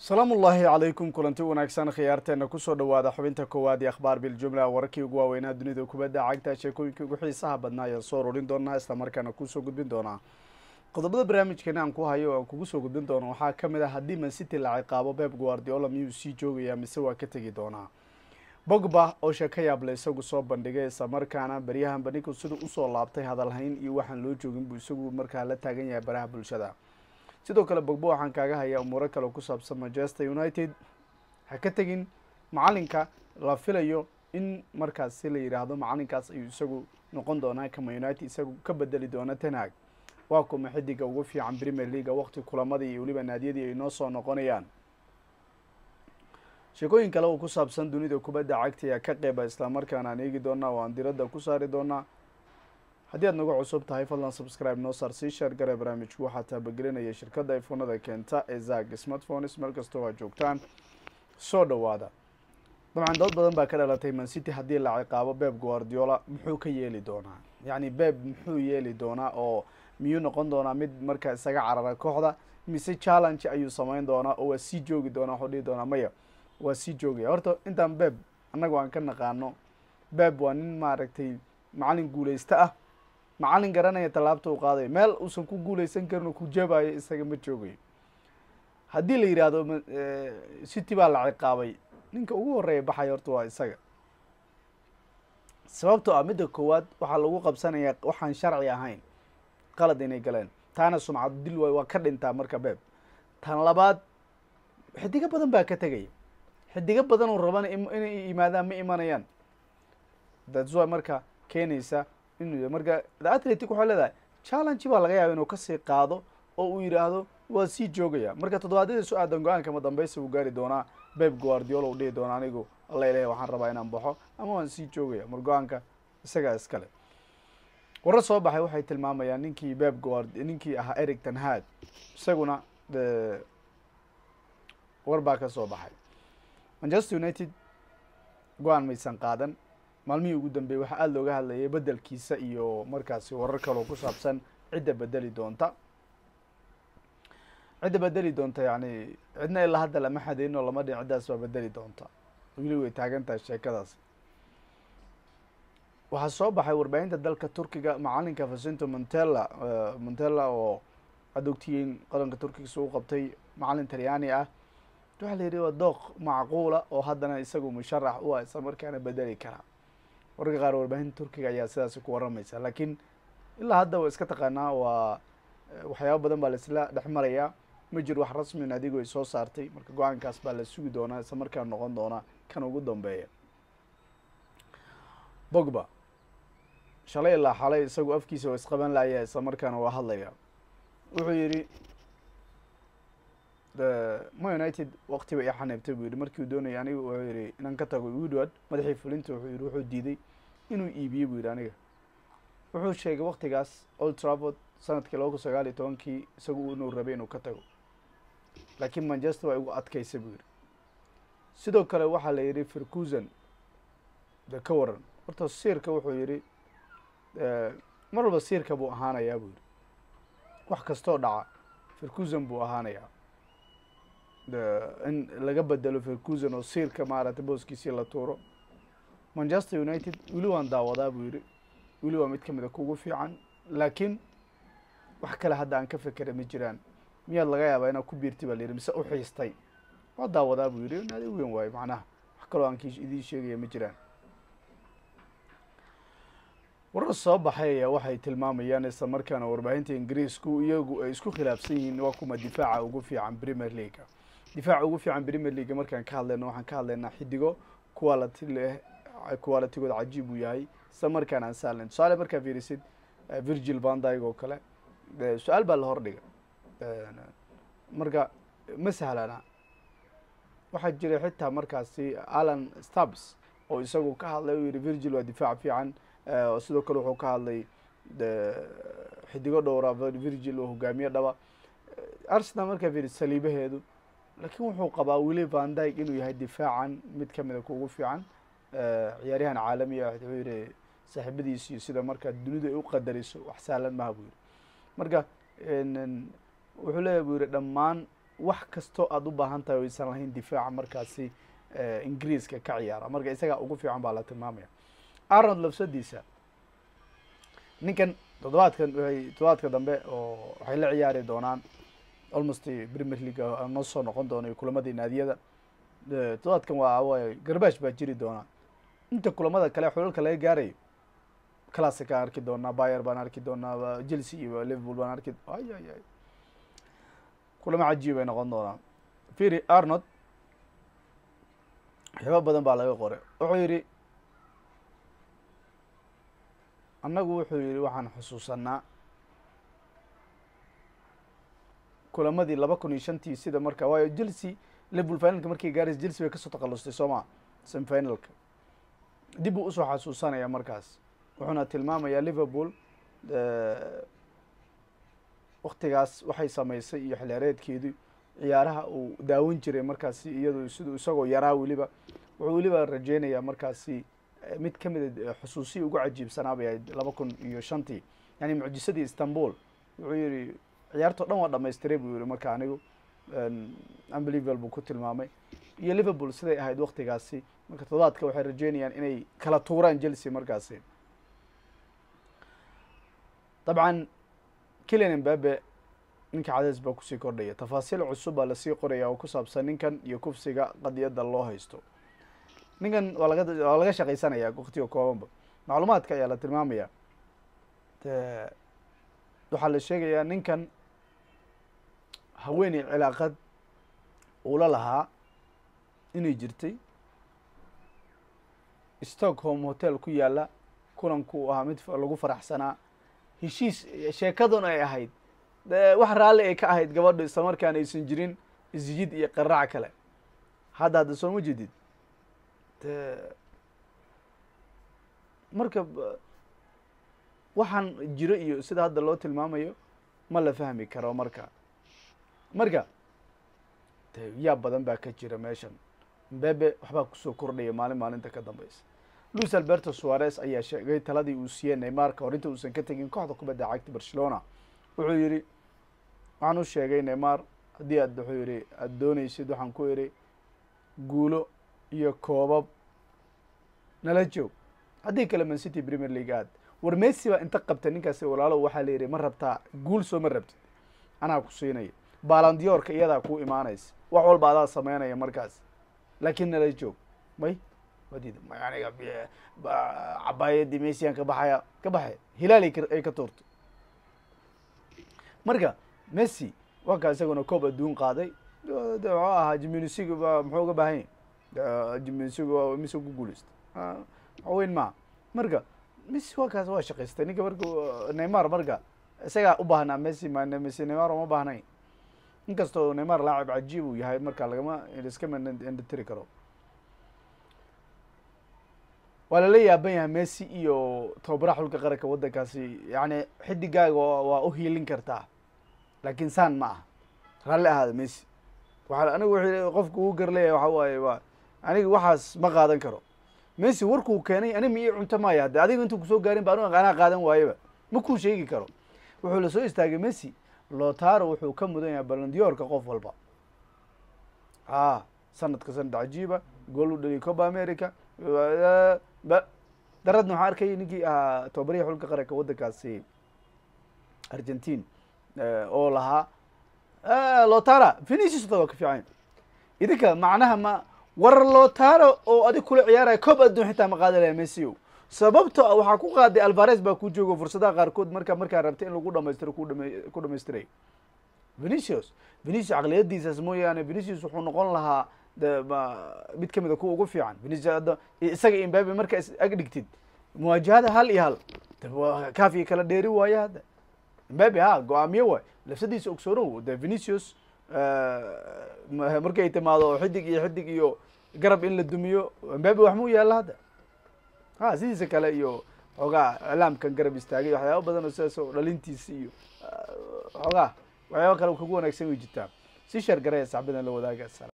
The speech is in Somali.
salaam ullaahi calaykum kulanti wanaagsan khiyaarteena kusoo dhowaada xubinta koowaad ee akhbaar biljumla wararkii ugu waaweynaa dunida kubadda cagta sheekooyinkii ugu xiisaha badnaa ayaan soo ururin doonaa islamarkaana kuusoo gudbin doonaa qodobada barnaamijkeena aan ku hayo oo aan kugu soo gudbin doono waxaa ka mid ah haddii mancity la ciqaabo beeb guardiola miyuu sii joogayaa mise waa ka tegi doonaa bogba oo sheeko yaabla isagu soo bandhigay islamarkaana baryahan baniko sida usoo laabtay hadalhayn iyo waxaan loo joogin buu isagu markaa la taagan yahay baraha bulshada sidoo kale bogbo waxaan kaaga hayaa umuuro kale ku saabsan manchester united ha ka tegin macalinka la filayo in markaasi la yidhaahdo macalinkaas ayuu isagu noqon doonaa kama united isagu ka bedeli doona tanag waa kuma xidiga ugu fiican premier leaga waqti kulamadii iyo weliba naadiyadii ay noo soo noqonayaan sheekooyin kale oo ku saabsan dunida kubadda cagti a ka qeyba islamarkaana aan eegi doonaa oo aan diradda ku saari doonaa haddii aad nagu cusub tahay fadlan subscribe noo saar sii sheer garee barnaamijku waxaa taabagelinaya shirkadda ifonada keenta ee zag smartphones meel kastoo aad joogtaan soo dhowaada dabcan dood badan baa ka dhalatay mancity haddii la ciqaabo beb guardiola muxuu ka yeeli doonaa yacni beeb muxuu yeeli doonaa oo miyuu noqon doonaa mid markaa isaga carara kooxda mise challenge ayuu samayn doonaa oo waa sii joogi doonaa waxuu dhihi doonaa maya waa sii joogaya horta intaan beb annagu aan ka naqaano beb waa nin maaragtay macalin guulaysta ah macalin garanaya tallaabta u qaaday meel uusan ku guuleysan karin oo ku jabayo isaga ma joogayo haddii la yidhaahdo eh, city baa la ciqaabay ninka ugu horeeya baxay horta waa isaga sababtoo ah midda koowaad waxaa lagu qabsanayaa waxaan sharci ahayn qalad inay galeen taana sumcad dil waay waa ka dhintaa marka beeb tan labaad xidigo badan baa ka tegaya xidigo badan oo rabana inay imaadaan ma imanayaan that's why marka keenaysa inuu yahay marka atletic waxaa leedahay challenge baa laga yaaba inuu kasii qaado oo uu yidhaahdo waa sii joogaya marka toddobaadadii su aadan go-aanka ma dambaysa wuu gaari doonaa beb guardiol u dhihi doona anigu alla ilahay waxaan rabaa inaan baxo ama waan sii joogaya mar go-aanka isagaa iskale warra soo baxay waxay tilmaamayaan ninkii beb guard ninkii ahaa eric tanhad isaguna war baa ka soo baxay manchester united go-aan maysan qaadan maalmihii ugu dambeeyey waxaa aada looga hadlayay bedelkiisa iyo markaasi warar kaloo ku saabsan cidda bedeli doonta cidda bedeli doonta yani cidna ilaa hadda lama xadayn lama dhin ciddaas baa bedeli doonta wili way taagan tahay sheekadaasi waxaa soo baxay warbaahinta dalka turkiga macalinka vicento montella eh, montella oo aad ogtihiin qaranka turkiga u qabtay macalin talyaani ah waxaa la yidhi waa dooq macquula oo haddana isagu musharax u ah isla markaana bedeli karaa wararka qaar warbaahinta turkiga ayaa sidaasi ku waramaysa laakiin ilaa hadda waa iska taqaanaa waa eh, waxyaaba badan baa laisla dhex maraya ma jir wax rasmi adigo ay soo saartay marka go-aankaas baa la sugi doonaa isla markaa noqon doonaa kan ugu dambeeya bogba shalay ilaa xalay isagu afkiisa waa isqaban laaya isla markaana waa hadlaya wuxuu yidhi ma united waqtiba ba i xaniibtay buu yihi uu doonaya anigu wuxuu yihi inaan ka tago igu madaxii fulinta wuxuu yihi wuxuu diiday inuu iibiyo buu yidhi aniga wuxuu sheegay waktigaas old traford sanadkii laba kun sagaal iyo tobankii isagu inuu rabay inuu ka tago laakiin manchester waa igu adkaysay buu yidhi sidoo kale waxaa la yidhi firkusan de ka waran horta siirka wuxuu yidhi eh, mar walba siirka buu ahaanayaa buu yidhi wax kastoo dhaca firkusan buu ahaanayaa in laga bedelo firkusan oo siirka maaragtay booskiisii la tuuro manchester united weli waan daawadaa buu yidhi weli waa mid ka mid a ah fiican laakiin wax kale hadda aan ka fekera ma jiraan miyaad laga yaabaa inaad ku biirti baa layidhi mise u xiistay waa daawadaa buu yidhi naadi weyn waayo macnaha wax kaloo aan idiin sheegaya ma jiraan warar soo baxay ayaa waxay tilmaamayaan isla markaana warbaahinta ingiriisku iyagu ay isku khilaafsan yihiin waa kuma difaaca ugu fiican premier league difaaca ugu fiican premier league markaan ka hadlayno waxaan ka hadlaynaa xidigo kuwa leh qualitigooda cajiib u yahay isla markaana aan sahlan tusaale markaa fiirisid eh, virgil bandig oo kale eh, su-aal baa la dhiga marka ma sahlana waxaa jiray xitaa markaasi alan stubbs oo isagu ka hadlay u yihi virgil waa difaac fiican eh, sidoo kale wuxuu ka hadlay xidigo dhowra virgil oo hogaamiye dhaba arsenal markaa fiiri saliibaheedu laakiin wuxuu qabaa wili vandig inuu yahay difaacan mid kamida kuugu fiican ciyaaryahan caalami ah wuxuu yihi saaxiibadiis iyo sida markaa dunidu ay u qadariso wax sahlan maha buu yihi marka wuxuu leeyahy buu yihi dhammaan wax kastoo aada u baahan tahay waysan lahayn difaaca markaasi ingiriiska ka ciyaara marka isagaa ugu fiican baa la tilmaamaya arold labsadiisa ninkan toddobaadkan waay todobaadka dambe oo waxay la ciyaari doonaan almost premier league noo soo noqon doona kulamadii naadiyada toddobaadkan waa way garbaash baa jiri doonaa inta kulamada kale xulalka laga gaarayo classic arki doonaa bayer baan arki doonaa chelsea iyo liverpool baan arki ay ay kulamo cajiib ay noqon doonaan firi arnold waxyaaba badan baa laga qoray wuxuu yidhi annagu wuxuu yidhi waxaan xusuusanaa kulamadii laba kun iyo shantii sida marka waayo chelsea liverpool finalka markay gaaraysa chelsea bay kasoo takallustay soo maa semifinalka dib uu usoo xasuusanaya markaas wuxuuna tilmaamayaa liverpool eh, waktigaas waxay samaysay iyo xilheereedkeedii ciyaaraha uu daawan jiray markaasi iyado siduu isagoo yaraa weliba wuxuu weliba rajeynayaa markaasi eh, mid ka mida ah xusuusihii ugu cajiibsanaabaya laba kun iyo shantii yani mucjisadii istanbul wuxuu yihi ciyaartao dhan waa dhamaystiray buu yihi marka anigu unbelievable buu ku tilmaamay iyo liverpool siday ahayd waktigaasi marka todobaadka waxay rajeynayaan inay kala tuuraan chelsea markaasi dabcan kilian embabe ninka cadays baa kusii kordhaya tafaasiil cusub baa lasii qoraya oo ku saabsan ninkan iyo kufsiga qadiyadda loo haysto ninkan waa laga waa laga shaqaysanaya waktiga koobanba macluumaadka ayaa la tilmaamaya waxaa la sheegayaa ninkan haweeney cilaaqad ula lahaa inay jirtay stockholm hotel ku yaalla kulanku uu ahaa mid lagu faraxsanaa heshiis sheekadun ay ahayd wax raalli ay ka ahayd gabadhu isla markaana aysan jirin isyid iyo qaraac kale hadda hadda sooma jeedid marka waxaan jiro iyo sida hadda loo tilmaamayo ma la fahmi karo marka marka yaa badan baa ka jira meeshan mbebe waxbaa kusoo kordhaya maalin maalinta ka dambeysa luis alberto suarez ayaa sheegay taladii uu siiyey neymarka hor inta uusan ka tegin kooxda kubadda cagta barcelona wuxuu yidhi waxaan u sheegay neymar haddii aad wuxuu yidhi aad doonaysid waxaan ku idhi guulo iyo koobab nala joog haddii kale man city premier league aad war messi baa inta qabta ninkaasi walaalo waxaa la yidhi ma rabtaa guul soo ma rabtid anaa ku siinaya balandiyoorka iyadaa ku imaanaysa wax walba adaa sameynaya markaas laakiin nala joog may aniga cabaayadii mesian ka baxaya ka baxaya hilaal ay ka tuurtay marka messy wakaa isaguna coob adduun qaaday muxuu ahaa jiminusig muxuu uga baahan yahy jiminusig mise ku guuleystay weyn maa marka messy wankaas waa shaqaystay ninka marka neymar marka isagaa u baahnaa messy ma messy neymar uma baahnayn inkastoo oo neymar laacib cajiib uu yahay marka lagama iskama enditiri karo waa lala yaaban yahay messi iyo tababaraha xulka qaranka waddankaasi yani xidigaaga waa uhiilin kartaa laakin saan ma aha raalli ahaada messi waa anigu w qofku uu gar leeyahay waxa waaye wa aniga waxaas ma qaadan karo messi warkuu keenay ani ma ii cunto maaya hadde adiga intuu kusoo gaarin ba anu anaa qaadan waayeba ma kuu sheegi karo wuxuu la soo istaagay messi lotaro wuxuu ka mudan yahay balandiyorka qof walba a ah, sanadka sanad cajiiba gool u dhaliya coba america daradna waxaan arkayay ninkii ahaa tobabariya xulka qaranka waddankaasi argentine eh, oo lahaa eh, lotara venicius waa ka fiican idinka macnaha ma war lotaro oo adig kula ciyaaraya cob adduun xitaa ma qaadalaya messi sababto ah waxaa ku qaaday alvares baa ku joogo fursadaha qaarkood marka markaa rabtay in lagu dhamaystiro ku dhamaystirayo venicius venicius caqliyadiisaas mooyaane venicius wuxuu noqon lahaa mid kamida kuwa ugu fiican venicius isaga imbabe marka ag dhigtid muwaajahada hal iyo hal kafiga kala dheeri waaye hadda imbabe ha go-aamiye waay lafsadiisa ogsoono de venicius markay timaado xidig iyo xidig iyo garab in la dumiyo imbabe wax muu yaalla hadda ha sidiisa kale iyo xoogaa iclaamkan garab istaagay waxyaaba badan oo sidaas oo dhalintiisi iyo ah, xoogaa waxyaaba kale kagu wanaagsan way jirtaa si sheer saxbadan la wadaaga